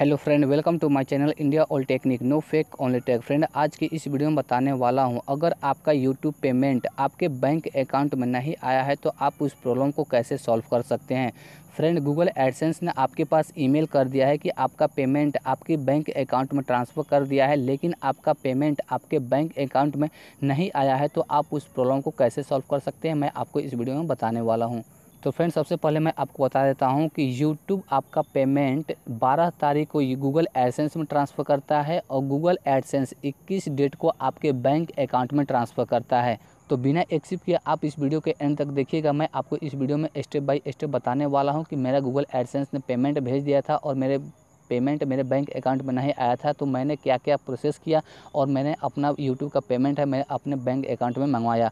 hello friend welcome to my channel India all technique no fake only tech friend आज की इस video में बताने वाला हूं अगर आपका यूट्यूब पेमेंट आपके बैंक अकाउंट में नहीं आया है तो आप उस प्रॉब्लम को कैसे सॉल्व कर सकते हैं फ्रेंड गूगल एडसेंस ने आपके पास ईमेल कर दिया है कि आपका पेमेंट आपके बैंक अकाउंट में ट्रांसफ़र कर दिया है लेकिन आपका पेमेंट आपके बैंक अकाउंट में नहीं आया है तो आप उस प्रॉब्लम को कैसे सॉल्व कर सकते हैं मैं आपको इस वीडियो में बताने वाला हूँ तो फ्रेंड सबसे पहले मैं आपको बता देता हूँ कि यूट्यूब आपका पेमेंट 12 तारीख को गूगल एडसेंस में ट्रांसफ़र करता है और गूगल एडसेंस 21 डेट को आपके बैंक अकाउंट में ट्रांसफ़र करता है तो बिना एक्सिप किए आप इस वीडियो के एंड तक देखिएगा मैं आपको इस वीडियो में स्टेप बाई स्टेप बताने वाला हूँ कि मेरा गूगल एडसेंस ने पेमेंट भेज दिया था और मेरे पेमेंट मेरे बैंक अकाउंट में नहीं आया था तो मैंने क्या क्या प्रोसेस किया और मैंने अपना यूट्यूब का पेमेंट है मैं अपने बैंक अकाउंट में मंगवाया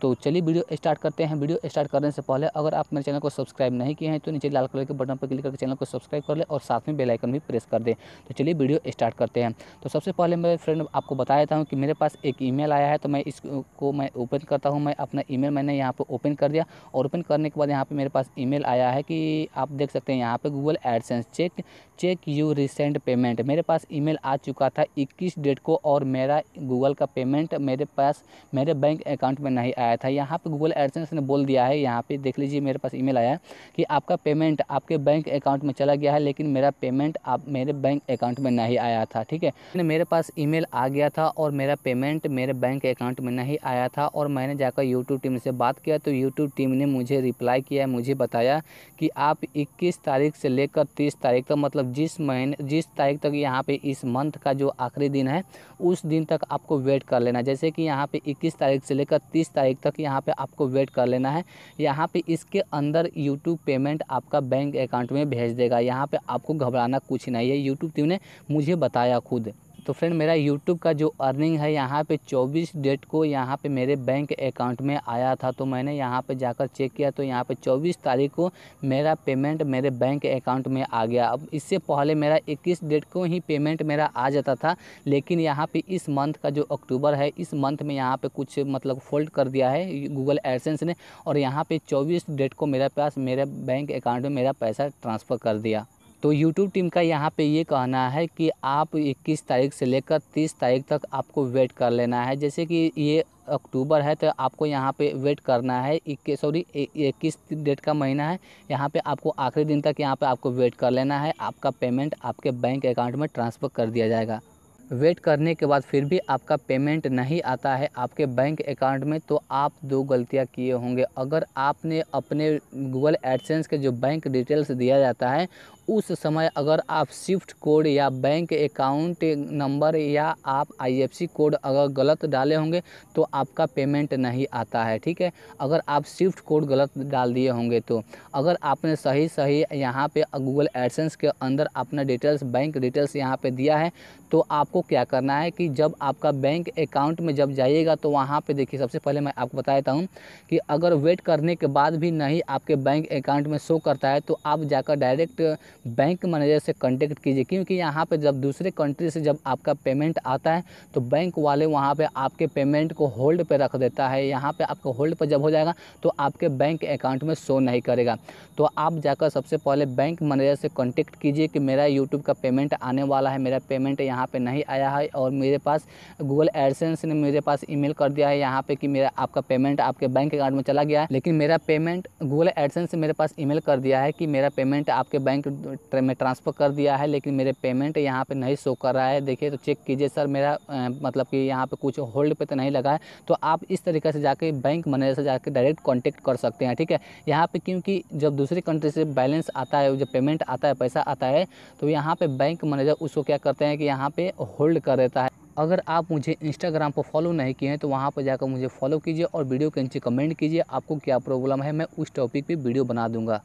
तो चलिए वीडियो स्टार्ट करते हैं वीडियो स्टार्ट करने से पहले अगर आप मेरे चैनल को सब्सक्राइब नहीं किए हैं तो नीचे लाल कलर के बटन पर क्लिक करके चैनल को सब्सक्राइब कर ले और साथ में बेलाइकन भी प्रेस कर दें तो चलिए वीडियो स्टार्ट करते हैं तो सबसे पहले मेरे फ्रेंड आपको बता देता हूँ कि मेरे पास एक ईमेल आया है तो मैं इसको मैं ओपन करता हूँ मैं अपना ई मैंने यहाँ पर ओपन कर दिया और ओपन करने के बाद यहाँ पर मेरे पास ई आया है कि आप देख सकते हैं यहाँ पर Google AdSense check check you recent payment मेरे पास ई आ चुका था इक्कीस डेट को और मेरा गूगल का पेमेंट मेरे पास मेरे बैंक अकाउंट में नहीं आया आया था यहाँ पे गूगल एडसेंस ने बोल दिया है यहाँ पे देख लीजिए मेरे पास ईमेल आया कि आपका पेमेंट आपके बैंक अकाउंट में चला गया है लेकिन मेरा पेमेंट आप मेरे बैंक अकाउंट में नहीं आया था ठीक है मेरे पास ईमेल आ गया था और मेरा पेमेंट मेरे बैंक अकाउंट में नहीं आया था और मैंने जाकर यूट्यूब टीम से बात किया तो यूट्यूब टीम ने मुझे रिप्लाई किया मुझे बताया कि आप इक्कीस तारीख से लेकर तीस तारीख तक मतलब जिस महीने जिस तारीख तक यहाँ पे इस मंथ का जो आखिरी दिन है उस दिन तक आपको वेट कर लेना जैसे कि यहाँ पे 21 तारीख से लेकर 30 तारीख तारीख तक यहाँ पे आपको वेट कर लेना है यहाँ पे इसके अंदर यूट्यूब पेमेंट आपका बैंक अकाउंट में भेज देगा यहाँ पे आपको घबराना कुछ नहीं है यूट्यूब टीम ने मुझे बताया खुद तो फ्रेंड मेरा यूट्यूब का जो अर्निंग है यहाँ पे 24 डेट को यहाँ पे मेरे बैंक अकाउंट में आया था तो मैंने यहाँ पे जाकर चेक किया तो यहाँ पे 24 तारीख को मेरा पेमेंट मेरे बैंक अकाउंट में आ गया अब इससे पहले मेरा 21 डेट को ही पेमेंट मेरा आ जाता था लेकिन यहाँ पर इस मंथ का जो अक्टूबर है इस मंथ में यहाँ पर कुछ मतलब फोल्ड कर दिया है गूगल एडसेंस ने और यहाँ पर चौबीस डेट को मेरे पास मेरे बैंक अकाउंट में मेरा पैसा ट्रांसफ़र कर दिया तो यूट्यूब टीम का यहाँ पे ये कहना है कि आप 21 तारीख से लेकर 30 तारीख तक आपको वेट कर लेना है जैसे कि ये अक्टूबर है तो आपको यहाँ पे वेट करना है इक्कीस सॉरी इक्कीस डेट का महीना है यहाँ पे आपको आखिरी दिन तक यहाँ पे आपको वेट कर लेना है आपका पेमेंट आपके बैंक अकाउंट में ट्रांसफ़र कर दिया जाएगा वेट करने के बाद फिर भी आपका पेमेंट नहीं आता है आपके बैंक अकाउंट में तो आप दो गलतियां किए होंगे अगर आपने अपने गूगल एडसेंस के जो बैंक डिटेल्स दिया जाता है उस समय अगर आप शिफ्ट कोड या बैंक अकाउंट नंबर या आप आईएफसी कोड अगर गलत डाले होंगे तो आपका पेमेंट नहीं आता है ठीक है अगर आप शिफ्ट कोड गलत डाल दिए होंगे तो अगर आपने सही सही यहाँ पे गूगल एडसेंस के अंदर अपना डिटेल्स बैंक डिटेल्स यहाँ पे दिया है तो आपको क्या करना है कि जब आपका बैंक अकाउंट में जब जाइएगा तो वहाँ पर देखिए सबसे पहले मैं आपको बता देता हूँ कि अगर वेट करने के बाद भी नहीं आपके बैंक अकाउंट में शो करता है तो आप जाकर डायरेक्ट बैंक मैनेजर से कॉन्टेक्ट कीजिए क्योंकि यहाँ पे जब दूसरे कंट्री से जब आपका पेमेंट आता है तो बैंक वाले वहाँ पे आपके पेमेंट को होल्ड पे रख देता है यहाँ पे आपको होल्ड पर जब हो जाएगा तो आपके बैंक अकाउंट में शो नहीं करेगा तो आप जाकर सबसे पहले बैंक मैनेजर से कॉन्टेक्ट कीजिए कि मेरा यूट्यूब का पेमेंट आने वाला है मेरा पेमेंट यहाँ पर नहीं आया है और मेरे पास गूगल एडसेंस ने मेरे पास ईमेल कर दिया है यहाँ पर कि मेरा आपका पेमेंट आपके बैंक अकाउंट में चला गया है लेकिन मेरा पेमेंट गूगल एडसेंस ने मेरे पास ईमेल कर दिया है कि मेरा पेमेंट आपके बैंक पर मैं ट्रांसफ़र कर दिया है लेकिन मेरे पेमेंट यहाँ पे नहीं शो कर रहा है देखिए तो चेक कीजिए सर मेरा आ, मतलब कि यहाँ पे कुछ होल्ड पे तो नहीं लगा है तो आप इस तरीके से जाके बैंक मैनेजर से जाके डायरेक्ट कॉन्टेक्ट कर सकते हैं ठीक है यहाँ पर क्योंकि जब दूसरी कंट्री से बैलेंस आता है जब पेमेंट आता है पैसा आता है तो यहाँ पर बैंक मैनेजर उसको क्या करते हैं कि यहाँ पर होल्ड कर देता है अगर आप मुझे इंस्टाग्राम पर फॉलो नहीं किए हैं तो वहाँ पर जाकर मुझे फॉलो कीजिए और वीडियो के नीचे कमेंट कीजिए आपको क्या प्रॉब्लम है मैं उस टॉपिक पर वीडियो बना दूँगा